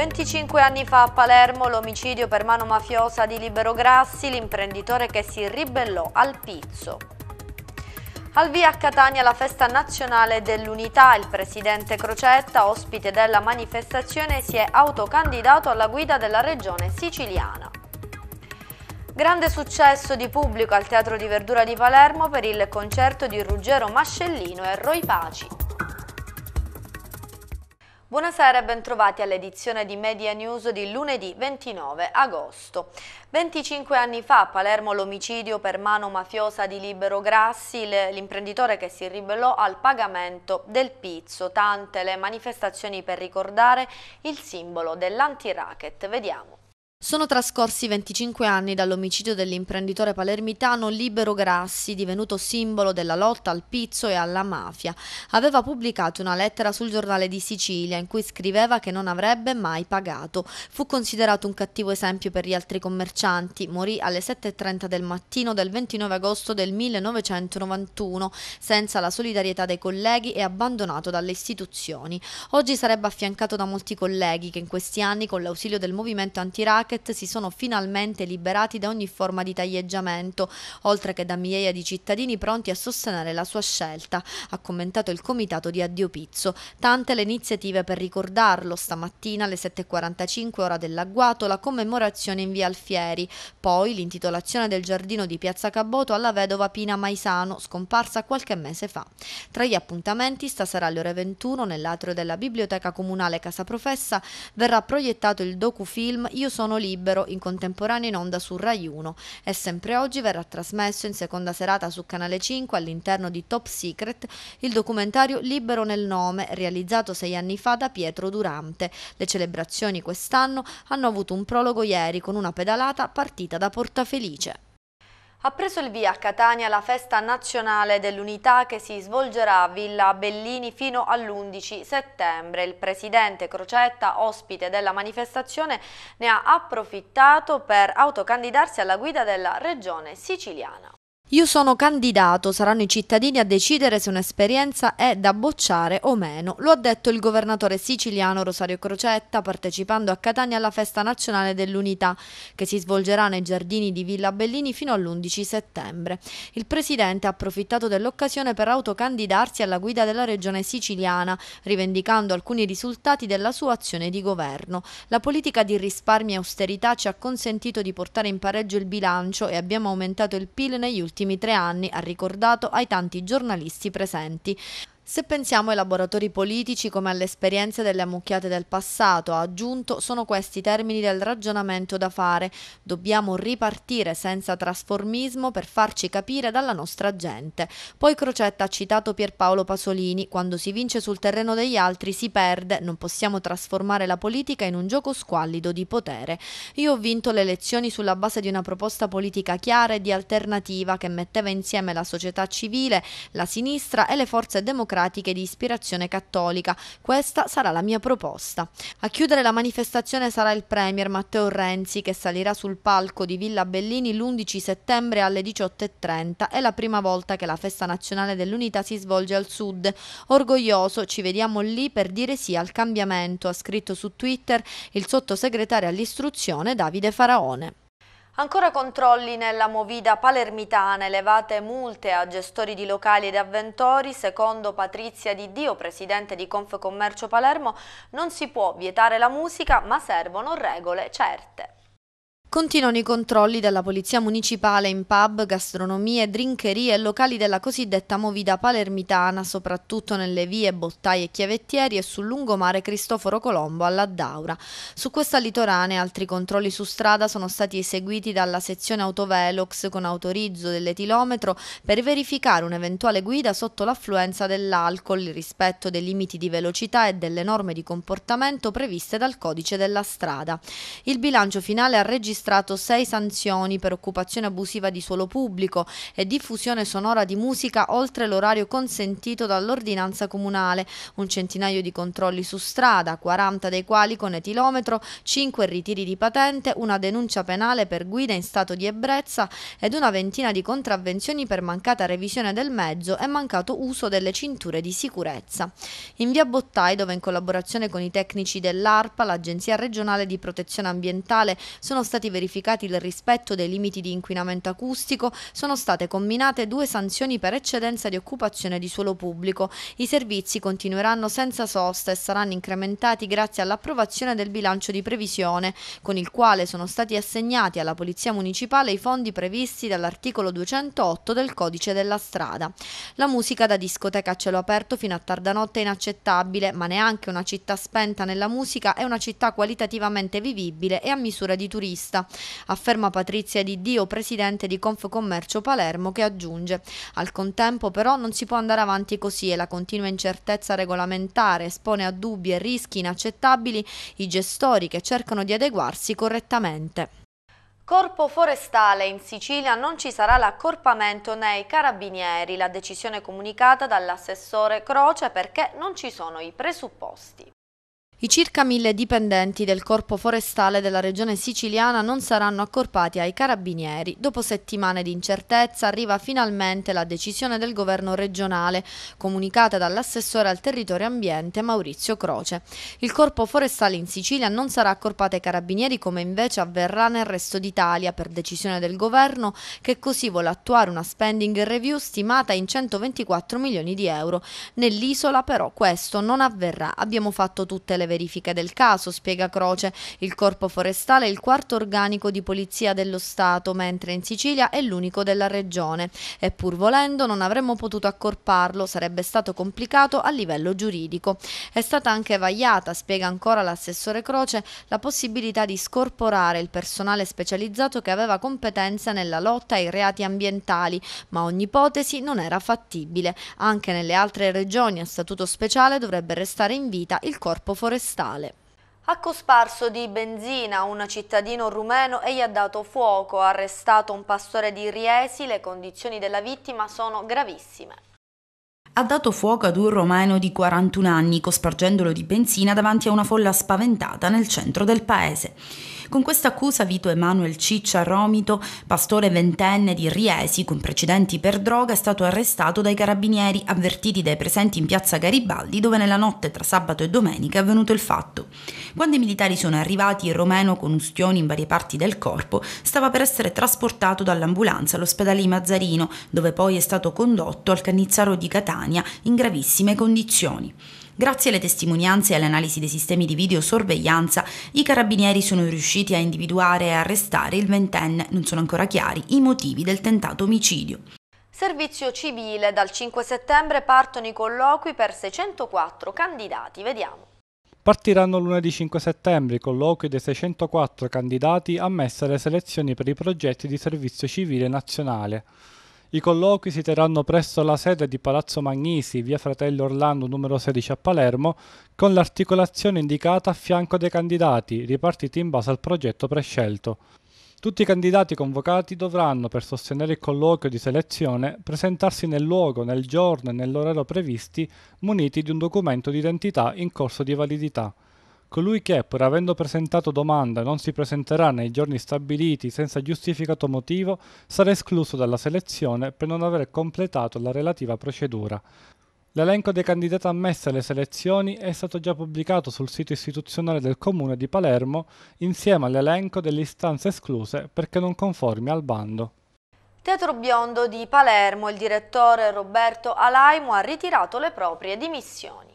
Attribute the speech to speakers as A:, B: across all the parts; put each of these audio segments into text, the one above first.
A: 25 anni fa a Palermo l'omicidio per mano mafiosa di Libero Grassi, l'imprenditore che si ribellò al pizzo. Al via a Catania la festa nazionale dell'unità, il presidente Crocetta, ospite della manifestazione, si è autocandidato alla guida della regione siciliana. Grande successo di pubblico al Teatro di Verdura di Palermo per il concerto di Ruggero Mascellino e Roy Paci. Buonasera e bentrovati all'edizione di Media News di lunedì 29 agosto. 25 anni fa a Palermo l'omicidio per mano mafiosa di Libero Grassi, l'imprenditore che si ribellò al pagamento del pizzo. Tante le manifestazioni per ricordare il simbolo dell'antiracket. Vediamo. Sono trascorsi 25 anni dall'omicidio dell'imprenditore palermitano Libero Grassi, divenuto simbolo della lotta al pizzo e alla mafia. Aveva pubblicato una lettera sul giornale di Sicilia in cui scriveva che non avrebbe mai pagato. Fu considerato un cattivo esempio per gli altri commercianti. Morì alle 7.30 del mattino del 29 agosto del 1991, senza la solidarietà dei colleghi e abbandonato dalle istituzioni. Oggi sarebbe affiancato da molti colleghi che in questi anni, con l'ausilio del movimento anti-Iraq, racket si sono finalmente liberati da ogni forma di taglieggiamento, oltre che da migliaia di cittadini pronti a sostenere la sua scelta, ha commentato il comitato di Addio Pizzo. Tante le iniziative per ricordarlo, stamattina alle 7.45 ora dell'agguato la commemorazione in via Alfieri, poi l'intitolazione del giardino di Piazza Caboto alla vedova Pina Maisano, scomparsa qualche mese fa. Tra gli appuntamenti stasera alle ore 21 nell'atrio della Biblioteca Comunale Casa Professa verrà proiettato il docufilm Io sono libero in contemporanea in onda su Rai 1 e sempre oggi verrà trasmesso in seconda serata su Canale 5 all'interno di Top Secret il documentario Libero nel nome realizzato sei anni fa da Pietro Durante. Le celebrazioni quest'anno hanno avuto un prologo ieri con una pedalata partita da Portafelice. Ha preso il via a Catania la festa nazionale dell'unità che si svolgerà a Villa Bellini fino all'11 settembre. Il presidente Crocetta, ospite della manifestazione, ne ha approfittato per autocandidarsi alla guida della regione siciliana. Io sono candidato, saranno i cittadini a decidere se un'esperienza è da bocciare o meno. Lo ha detto il governatore siciliano Rosario Crocetta partecipando a Catania alla Festa Nazionale dell'Unità che si svolgerà nei giardini di Villa Bellini fino all'11 settembre. Il presidente ha approfittato dell'occasione per autocandidarsi alla guida della regione siciliana, rivendicando alcuni risultati della sua azione di governo. La politica di risparmio e austerità ci ha consentito di portare in pareggio il bilancio e abbiamo aumentato il PIL negli ultimi ultimi tre anni, ha ricordato ai tanti giornalisti presenti. Se pensiamo ai laboratori politici come alle esperienze delle ammucchiate del passato, ha aggiunto, sono questi i termini del ragionamento da fare. Dobbiamo ripartire senza trasformismo per farci capire dalla nostra gente. Poi Crocetta ha citato Pierpaolo Pasolini, quando si vince sul terreno degli altri si perde, non possiamo trasformare la politica in un gioco squallido di potere. Io ho vinto le elezioni sulla base di una proposta politica chiara e di alternativa che metteva insieme la società civile, la sinistra e le forze democratiche pratiche di ispirazione cattolica. Questa sarà la mia proposta. A chiudere la manifestazione sarà il Premier Matteo Renzi che salirà sul palco di Villa Bellini l'11 settembre alle 18.30. È la prima volta che la festa nazionale dell'unità si svolge al sud. Orgoglioso, ci vediamo lì per dire sì al cambiamento, ha scritto su Twitter il sottosegretario all'istruzione Davide Faraone. Ancora controlli nella movida palermitana, elevate multe a gestori di locali ed avventori. Secondo Patrizia Di Dio, presidente di Confcommercio Palermo, non si può vietare la musica, ma servono regole certe. Continuano i controlli della Polizia Municipale in pub, gastronomie, drinkerie e locali della cosiddetta movida palermitana, soprattutto nelle vie Bottai e Chiavettieri e sul lungomare Cristoforo Colombo alla Daura. Su questa litoranea altri controlli su strada sono stati eseguiti dalla sezione autovelox con autorizzo dell'etilometro per verificare un'eventuale guida sotto l'affluenza dell'alcol, il rispetto dei limiti di velocità e delle norme di comportamento previste dal codice della strada. Il bilancio finale ha registrato registrato sei sanzioni per occupazione abusiva di suolo pubblico e diffusione sonora di musica oltre l'orario consentito dall'ordinanza comunale, un centinaio di controlli su strada, 40 dei quali con etilometro, 5 ritiri di patente, una denuncia penale per guida in stato di ebbrezza ed una ventina di contravvenzioni per mancata revisione del mezzo e mancato uso delle cinture di sicurezza. In via Bottai, dove in collaborazione con i tecnici dell'ARPA, l'Agenzia regionale di protezione ambientale, sono stati verificati il rispetto dei limiti di inquinamento acustico, sono state combinate due sanzioni per eccedenza di occupazione di suolo pubblico. I servizi continueranno senza sosta e saranno incrementati grazie all'approvazione del bilancio di previsione, con il quale sono stati assegnati alla Polizia Municipale i fondi previsti dall'articolo 208 del Codice della Strada. La musica da discoteca a cielo aperto fino a tarda notte è inaccettabile, ma neanche una città spenta nella musica è una città qualitativamente vivibile e a misura di turista giornata, afferma Patrizia Di Dio, presidente di Confcommercio Palermo, che aggiunge al contempo però non si può andare avanti così e la continua incertezza regolamentare espone a dubbi e rischi inaccettabili i gestori che cercano di adeguarsi correttamente. Corpo forestale in Sicilia non ci sarà l'accorpamento nei carabinieri, la decisione comunicata dall'assessore Croce perché non ci sono i presupposti. I circa mille dipendenti del Corpo Forestale della Regione Siciliana non saranno accorpati ai carabinieri. Dopo settimane di incertezza arriva finalmente la decisione del governo regionale, comunicata dall'assessore al territorio ambiente Maurizio Croce. Il Corpo Forestale in Sicilia non sarà accorpato ai carabinieri come invece avverrà nel resto d'Italia per decisione del governo che così vuole attuare una spending review stimata in 124 milioni di euro. Nell'isola però questo non avverrà. Abbiamo fatto tutte le verifiche del caso, spiega Croce. Il Corpo Forestale è il quarto organico di polizia dello Stato, mentre in Sicilia è l'unico della Regione. E pur volendo non avremmo potuto accorparlo, sarebbe stato complicato a livello giuridico. È stata anche vagliata, spiega ancora l'assessore Croce, la possibilità di scorporare il personale specializzato che aveva competenza nella lotta ai reati ambientali, ma ogni ipotesi non era fattibile. Anche nelle altre regioni a statuto speciale dovrebbe restare in vita il corpo forestale forestale. Ha cosparso di benzina un cittadino rumeno e gli ha dato fuoco, ha arrestato un pastore di Riesi, le condizioni della vittima sono gravissime ha dato fuoco ad un romeno di 41 anni, cospargendolo di benzina davanti a una folla spaventata nel centro del paese. Con questa accusa Vito Emanuel Ciccia Romito, pastore ventenne di Riesi, con precedenti per droga, è stato arrestato dai carabinieri avvertiti dai presenti in piazza Garibaldi, dove nella notte tra sabato e domenica è avvenuto il fatto. Quando i militari sono arrivati, il romeno, con ustioni in varie parti del corpo, stava per essere trasportato dall'ambulanza all'ospedale di Mazzarino, dove poi è stato condotto al Cannizzaro di Catania in gravissime condizioni. Grazie alle testimonianze e all'analisi dei sistemi di videosorveglianza, i carabinieri sono riusciti a individuare e arrestare il ventenne, non sono ancora chiari
B: i motivi del tentato omicidio.
A: Servizio civile, dal 5 settembre partono i colloqui per 604 candidati, vediamo.
B: Partiranno lunedì 5 settembre i colloqui dei 604 candidati ammessi alle selezioni per i progetti di servizio civile nazionale. I colloqui si terranno presso la sede di Palazzo Magnisi, via Fratello Orlando numero 16 a Palermo, con l'articolazione indicata a fianco dei candidati, ripartiti in base al progetto prescelto. Tutti i candidati convocati dovranno, per sostenere il colloquio di selezione, presentarsi nel luogo, nel giorno e nell'orario previsti, muniti di un documento d'identità in corso di validità. Colui che, pur avendo presentato domanda, non si presenterà nei giorni stabiliti senza giustificato motivo, sarà escluso dalla selezione per non aver completato la relativa procedura. L'elenco dei candidati ammessi alle selezioni è stato già pubblicato sul sito istituzionale del Comune di Palermo insieme all'elenco delle istanze escluse perché non conformi al bando.
A: Teatro Biondo di Palermo, il direttore Roberto Alaimo ha ritirato le proprie dimissioni.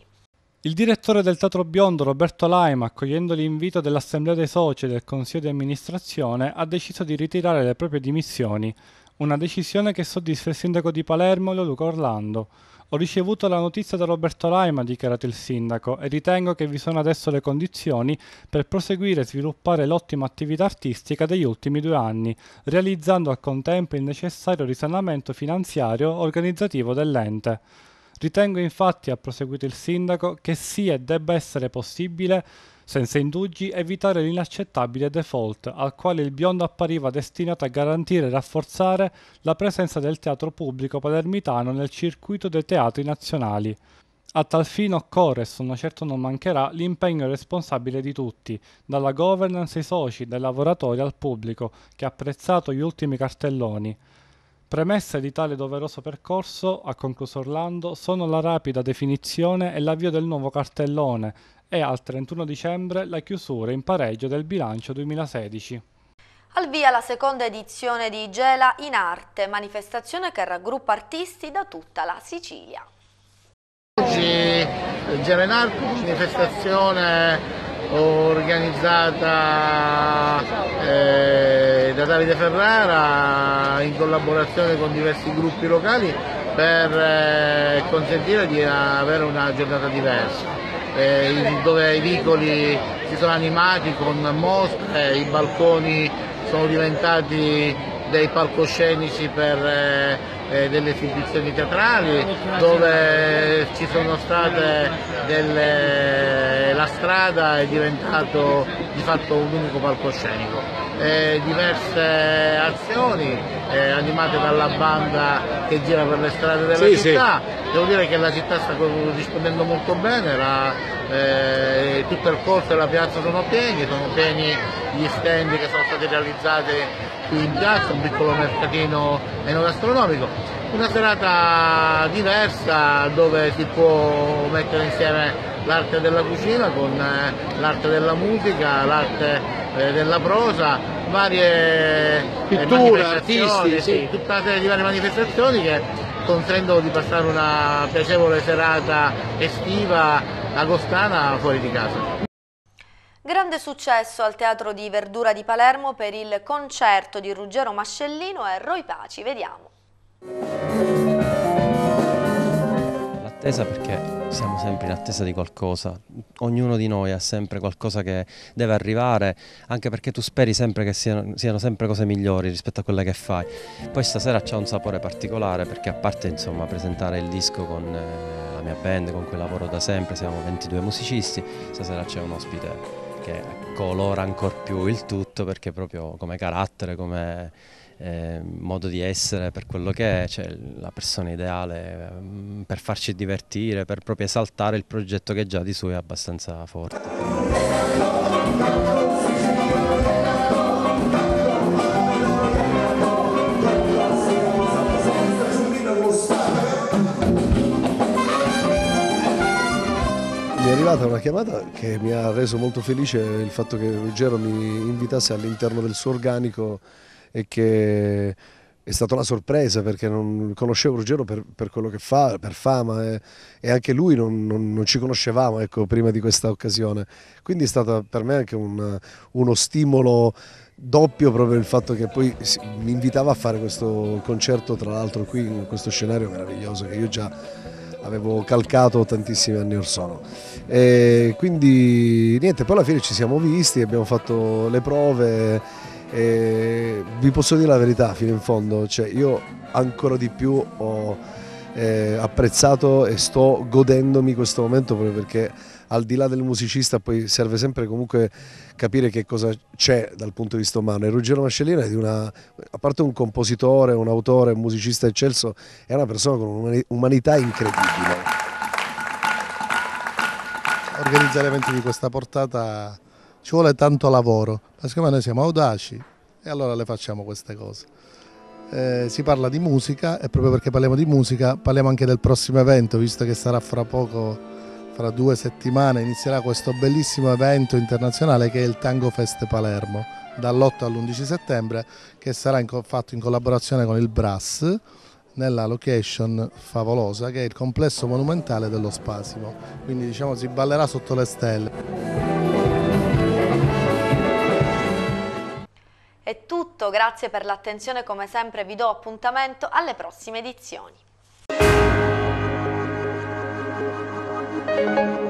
B: Il direttore del Teatro Biondo Roberto Alaimo, accogliendo l'invito dell'Assemblea dei Soci e del Consiglio di amministrazione, ha deciso di ritirare le proprie dimissioni, una decisione che soddisfa il sindaco di Palermo Luca Orlando. Ho ricevuto la notizia da Roberto Laima, ha dichiarato il sindaco, e ritengo che vi sono adesso le condizioni per proseguire e sviluppare l'ottima attività artistica degli ultimi due anni, realizzando al contempo il necessario risanamento finanziario organizzativo dell'ente. Ritengo infatti, ha proseguito il sindaco, che sia e debba essere possibile senza indugi evitare l'inaccettabile default al quale il biondo appariva destinato a garantire e rafforzare la presenza del teatro pubblico palermitano nel circuito dei teatri nazionali. A tal fine occorre, sono certo non mancherà, l'impegno responsabile di tutti, dalla governance ai soci, dai lavoratori al pubblico, che ha apprezzato gli ultimi cartelloni. Premesse di tale doveroso percorso, ha concluso Orlando, sono la rapida definizione e l'avvio del nuovo cartellone, e al 31 dicembre la chiusura in pareggio del bilancio 2016.
A: Al via la seconda edizione di Gela in Arte, manifestazione che raggruppa artisti da tutta la Sicilia.
C: Oggi Gela in Arte, manifestazione organizzata eh, da Davide Ferrara in collaborazione con diversi gruppi locali per eh, consentire di avere una giornata diversa eh, dove i vicoli si sono animati con mostre, i balconi sono diventati dei palcoscenici per eh, eh delle esibizioni teatrali, dove ci sono state delle, la strada è diventato fatto un unico palcoscenico. Eh, diverse azioni eh, animate dalla banda che gira per le strade della sì, città. Sì. Devo dire che la città sta rispondendo molto bene, la, eh, tutto il corso e la piazza sono pieni, sono pieni gli stand che sono stati realizzati qui in piazza, un piccolo mercatino enogastronomico. Una serata diversa dove si può mettere insieme l'arte della cucina con eh, l'arte della musica, l'arte eh, della prosa, varie eh, pitture, artisti, sì. sì. tutta una serie di varie manifestazioni che consentono di passare una piacevole serata estiva agostana fuori di casa.
A: Grande successo al Teatro di Verdura di Palermo per il concerto di Ruggero Mascellino e Roy Paci, vediamo
C: attesa perché siamo sempre in attesa di qualcosa, ognuno di noi ha sempre qualcosa che deve arrivare, anche perché tu speri sempre che siano, siano sempre cose migliori rispetto a quelle che fai. Poi stasera c'è un sapore particolare perché a parte insomma, presentare il disco con eh, la mia band con cui lavoro da sempre, siamo 22 musicisti, stasera c'è un ospite che colora ancora più il tutto perché proprio come carattere, come eh, modo di essere, per quello che è, cioè, la persona ideale ehm, per farci divertire, per proprio esaltare il progetto che già di suo è abbastanza forte.
D: chiamata, una chiamata che mi ha reso molto felice il fatto che Ruggero mi invitasse all'interno del suo organico e che è stata una sorpresa perché non conoscevo Ruggero per, per quello che fa, per fama e, eh, e anche lui non, non, non ci conoscevamo ecco, prima di questa occasione. Quindi è stato per me anche un, uno stimolo doppio proprio il fatto che poi mi invitava a fare questo concerto tra l'altro qui in questo scenario meraviglioso che io già avevo calcato tantissimi anni or sono. E quindi niente, poi alla fine ci siamo visti, abbiamo fatto le prove e vi posso dire la verità fino in fondo, cioè io ancora di più ho eh, apprezzato e sto godendomi questo momento proprio perché al di là del musicista poi serve sempre comunque capire che cosa c'è dal punto di vista umano e Ruggero Mascellina è di una, a parte un compositore, un autore, un musicista eccelso, è una persona con un'umanità incredibile. Organizzare eventi di questa portata ci vuole tanto lavoro, ma siccome noi siamo audaci e allora le facciamo queste cose. Eh, si parla di musica e proprio perché parliamo di musica parliamo anche del prossimo evento, visto che sarà fra poco fra due settimane inizierà questo bellissimo evento internazionale che è il Tango Fest Palermo dall'8 all'11 settembre che sarà in fatto in collaborazione con il Brass nella location favolosa che è il complesso monumentale dello Spasimo quindi diciamo si ballerà sotto le stelle
A: È tutto, grazie per l'attenzione come sempre vi do appuntamento alle prossime edizioni. Thank you.